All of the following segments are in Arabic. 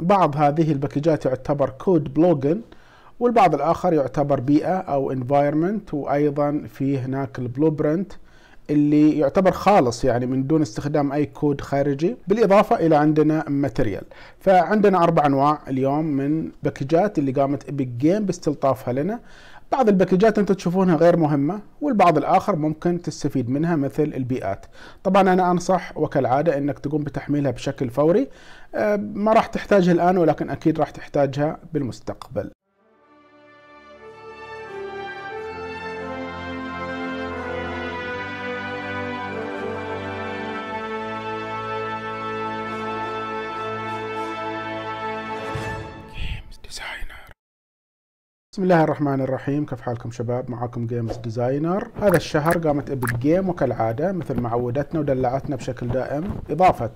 بعض هذه الباكجات يعتبر كود بلوجن والبعض الآخر يعتبر بيئة أو انفايرمنت وأيضا في هناك البلو برنت اللي يعتبر خالص يعني من دون استخدام اي كود خارجي بالاضافه الى عندنا ماتيريال فعندنا اربع انواع اليوم من باكجات اللي قامت ايبك جيم باستلطافها لنا بعض الباكجات انتم تشوفونها غير مهمة والبعض الاخر ممكن تستفيد منها مثل البيئات طبعا انا انصح وكالعادة انك تقوم بتحميلها بشكل فوري أه، ما راح تحتاجها الان ولكن اكيد راح تحتاجها بالمستقبل بسم الله الرحمن الرحيم كيف حالكم شباب معاكم جيمز ديزاينر هذا الشهر قامت ابيك جيم وكالعادة مثل ما عودتنا ودلعتنا بشكل دائم إضافة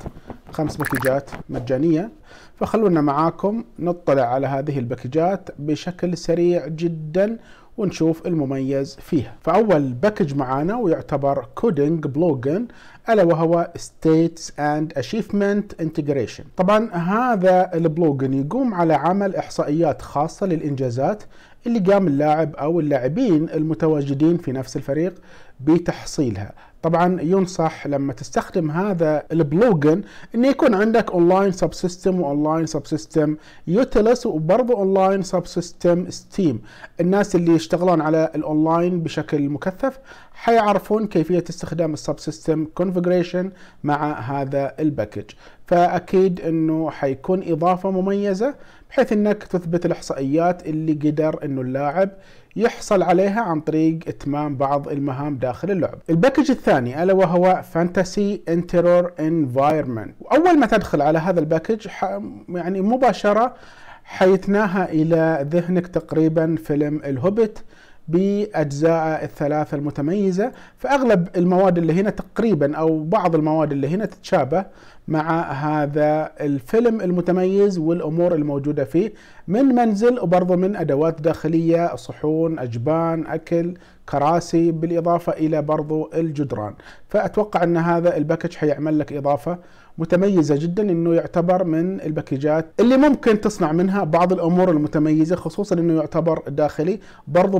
خمس باكجات مجانية فخلونا معاكم نطلع على هذه الباكجات بشكل سريع جدا ونشوف المميز فيها فأول باكج معانا ويعتبر كودينج بلوجن ألا وهو ستيتس اند اشيفمنت انتجريشن طبعا هذا البلوجن يقوم على عمل إحصائيات خاصة للإنجازات اللي قام اللاعب أو اللاعبين المتواجدين في نفس الفريق بتحصيلها طبعا ينصح لما تستخدم هذا البلوجن ان يكون عندك اونلاين سب سيستم واونلاين سب سيستم يوتيلس وبرضه اونلاين سب سيستم ستيم الناس اللي يشتغلون على الاونلاين بشكل مكثف حيعرفون كيفيه استخدام السب سيستم كونفجريشن مع هذا الباكج فاكيد انه حيكون اضافه مميزه بحيث انك تثبت الاحصائيات اللي قدر انه اللاعب يحصل عليها عن طريق اتمام بعض المهام داخل اللعب. الباكج الثاني الا وهو فانتسي انترور انفايرمنت، واول ما تدخل على هذا الباكج يعني مباشره حيثناها الى ذهنك تقريبا فيلم الهوبت باجزاء الثلاثه المتميزه فاغلب المواد اللي هنا تقريبا او بعض المواد اللي هنا تتشابه مع هذا الفيلم المتميز والامور الموجوده فيه من منزل وبرضه من ادوات داخليه صحون اجبان اكل كراسي بالاضافه الى برضه الجدران فاتوقع ان هذا الباكج حيعمل لك اضافه متميزه جدا انه يعتبر من الباكجات اللي ممكن تصنع منها بعض الامور المتميزه خصوصا انه يعتبر داخلي برضو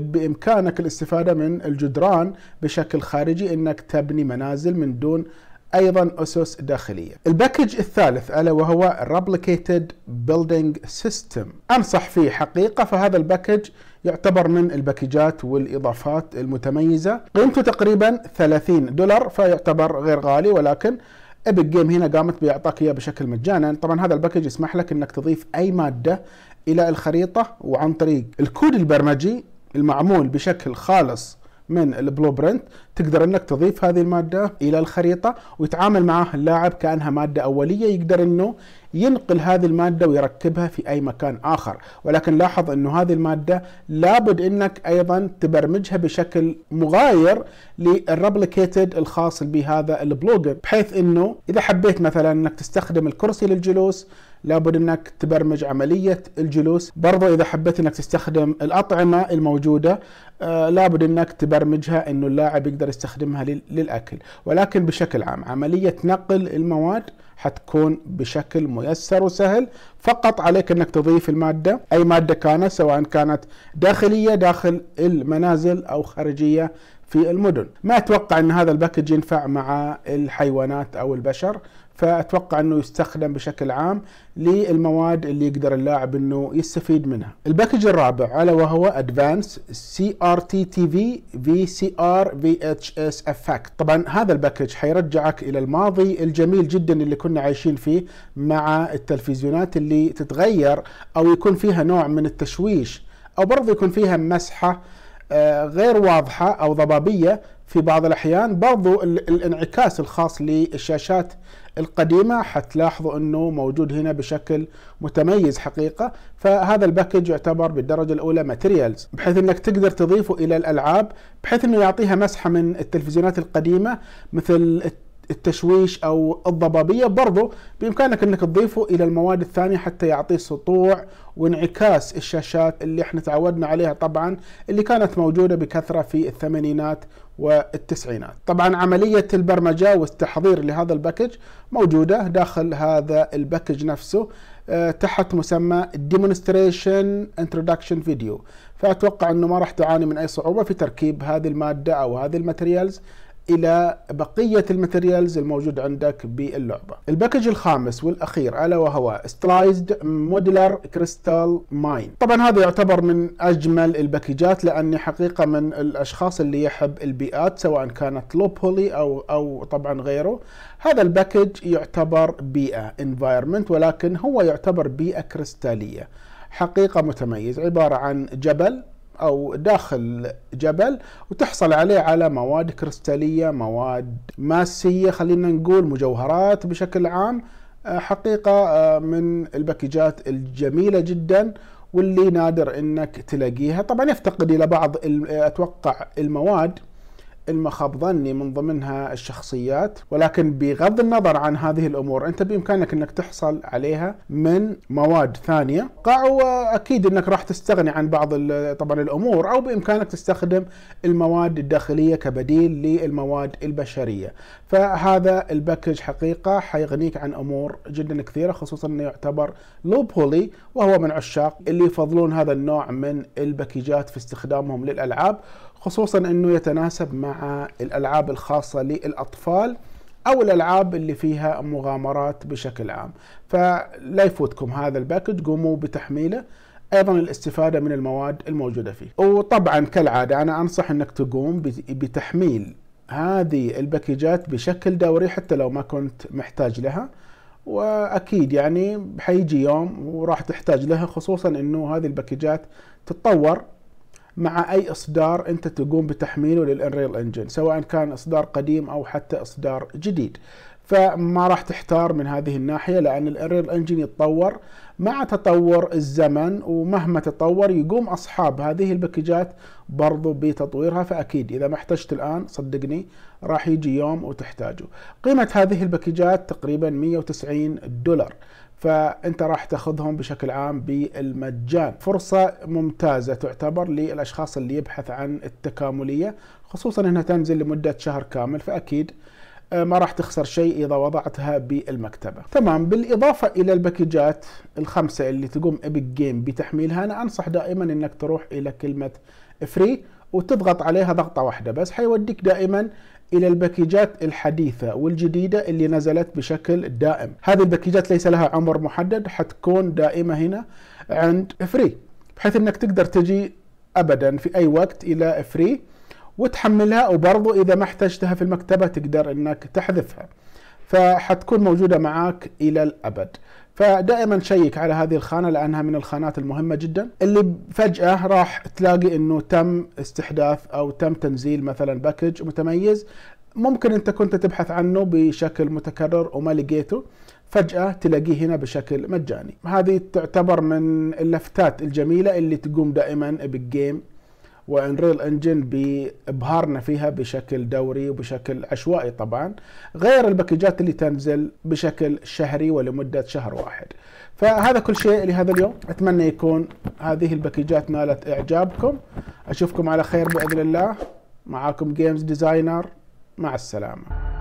بامكانك الاستفاده من الجدران بشكل خارجي انك تبني منازل من دون ايضا اسس داخليه. الباكج الثالث الا وهو Replicated Building System. انصح فيه حقيقه فهذا الباكج يعتبر من الباكجات والاضافات المتميزه، قيمته تقريبا 30 دولار فيعتبر غير غالي ولكن ايبك جيم هنا قامت بيعطاك اياه بشكل مجانا طبعا هذا الباكج يسمح لك انك تضيف اي ماده الى الخريطه وعن طريق الكود البرمجي المعمول بشكل خالص من البلو برنت تقدر انك تضيف هذه الماده الى الخريطه ويتعامل معها اللاعب كانها ماده اوليه يقدر انه ينقل هذه الماده ويركبها في اي مكان اخر ولكن لاحظ انه هذه الماده لابد انك ايضا تبرمجها بشكل مغاير للربليكيتد الخاص بهذا البلوجر بحيث انه اذا حبيت مثلا انك تستخدم الكرسي للجلوس لابد انك تبرمج عمليه الجلوس برضو اذا حبيت انك تستخدم الاطعمه الموجوده آه، لابد انك تبرمجها انه اللاعب يقدر يستخدمها للاكل ولكن بشكل عام عمليه نقل المواد حتكون بشكل ميسر وسهل فقط عليك انك تضيف الماده اي ماده كانت سواء كانت داخليه داخل المنازل او خارجيه في المدن ما اتوقع ان هذا الباكج ينفع مع الحيوانات او البشر فاتوقع انه يستخدم بشكل عام للمواد اللي يقدر اللاعب انه يستفيد منها. الباكج الرابع الا وهو ادفانس سي ار تي تي في في سي ار في اتش اس افكت. طبعا هذا الباكج حيرجعك الى الماضي الجميل جدا اللي كنت كنا عايشين فيه مع التلفزيونات اللي تتغير او يكون فيها نوع من التشويش او برضه يكون فيها مسحه آه، غير واضحه او ضبابيه في بعض الاحيان برضو الانعكاس الخاص للشاشات القديمه حتلاحظوا انه موجود هنا بشكل متميز حقيقه فهذا الباكج يعتبر بالدرجه الاولى ماتيريالز بحيث انك تقدر تضيفه الى الالعاب بحيث انه يعطيها مسحه من التلفزيونات القديمه مثل التشويش او الضبابيه برضو بامكانك انك تضيفه الى المواد الثانيه حتى يعطيه سطوع وانعكاس الشاشات اللي احنا تعودنا عليها طبعا اللي كانت موجوده بكثره في الثمانينات والتسعينات طبعا عملية البرمجة والتحضير لهذا الباكج موجودة داخل هذا الباكج نفسه آه، تحت مسمى Demonstration Introduction Video فأتوقع أنه ما راح تعاني من أي صعوبة في تركيب هذه المادة أو هذه الماتريالز الى بقيه الماتيريالز الموجود عندك باللعبه. الباكج الخامس والاخير الا وهو سترايزد مودلر كريستال ماين. طبعا هذا يعتبر من اجمل الباكجات لاني حقيقه من الاشخاص اللي يحب البيئات سواء كانت لوب هولي او او طبعا غيره. هذا الباكج يعتبر بيئه انفايرمنت ولكن هو يعتبر بيئه كريستاليه. حقيقه متميز عباره عن جبل أو داخل جبل وتحصل عليه على مواد كريستالية مواد ماسية خلينا نقول مجوهرات بشكل عام آه، حقيقة آه، من الباكجات الجميلة جدا واللي نادر انك تلاقيها طبعا يفتقد الى بعض آه، اتوقع المواد المخاب ظني من ضمنها الشخصيات ولكن بغض النظر عن هذه الأمور أنت بإمكانك أنك تحصل عليها من مواد ثانية وأكيد أنك راح تستغني عن بعض طبعا الأمور أو بإمكانك تستخدم المواد الداخلية كبديل للمواد البشرية فهذا الباكج حقيقة حيغنيك عن أمور جدا كثيرة خصوصا أنه يعتبر لوبولي وهو من عشاق اللي يفضلون هذا النوع من الباكجات في استخدامهم للألعاب خصوصا أنه يتناسب مع الألعاب الخاصة للأطفال أو الألعاب اللي فيها مغامرات بشكل عام فلا يفوتكم هذا الباكج قوموا بتحميله ايضا الاستفاده من المواد الموجوده فيه وطبعا كالعاده انا انصح انك تقوم بتحميل هذه الباكجات بشكل دوري حتى لو ما كنت محتاج لها واكيد يعني حيجي يوم وراح تحتاج لها خصوصا انه هذه الباكجات تتطور مع أي إصدار أنت تقوم بتحميله للأنريل إنجن سواء كان إصدار قديم أو حتى إصدار جديد فما راح تحتار من هذه الناحية لأن الأنريل إنجن يتطور مع تطور الزمن ومهما تطور يقوم أصحاب هذه الباكجات برضو بتطويرها فأكيد إذا ما احتجت الآن صدقني راح يجي يوم وتحتاجه قيمة هذه الباكجات تقريبا 190 دولار فانت راح تاخذهم بشكل عام بالمجان فرصه ممتازه تعتبر للاشخاص اللي يبحث عن التكامليه خصوصا انها تنزل لمده شهر كامل فاكيد آه، ما راح تخسر شيء اذا وضعتها بالمكتبه تمام بالاضافه الى الباكجات الخمسه اللي تقوم ايبك جيم بتحميلها انا انصح دائما انك تروح الى كلمه فري وتضغط عليها ضغطه واحده بس حيوديك دائما إلى الباكجات الحديثة والجديدة اللي نزلت بشكل دائم هذه الباكجات ليس لها عمر محدد حتكون دائمة هنا عند فري بحيث أنك تقدر تجي أبدا في أي وقت إلى فري وتحملها وبرضو إذا ما احتجتها في المكتبة تقدر أنك تحذفها فحتكون موجودة معاك إلى الأبد فدائما شيك على هذه الخانة لأنها من الخانات المهمة جدا اللي فجأة راح تلاقي أنه تم استحداث أو تم تنزيل مثلا باكج متميز ممكن أنت كنت تبحث عنه بشكل متكرر وما لقيته فجأة تلاقيه هنا بشكل مجاني هذه تعتبر من اللفتات الجميلة اللي تقوم دائما بالجيم وانريل انجن بابهارنا فيها بشكل دوري وبشكل عشوائي طبعا غير الباكجات اللي تنزل بشكل شهري ولمده شهر واحد فهذا كل شيء لهذا اليوم اتمنى يكون هذه الباكجات نالت اعجابكم اشوفكم على خير باذن الله معاكم جيمز ديزاينر مع السلامه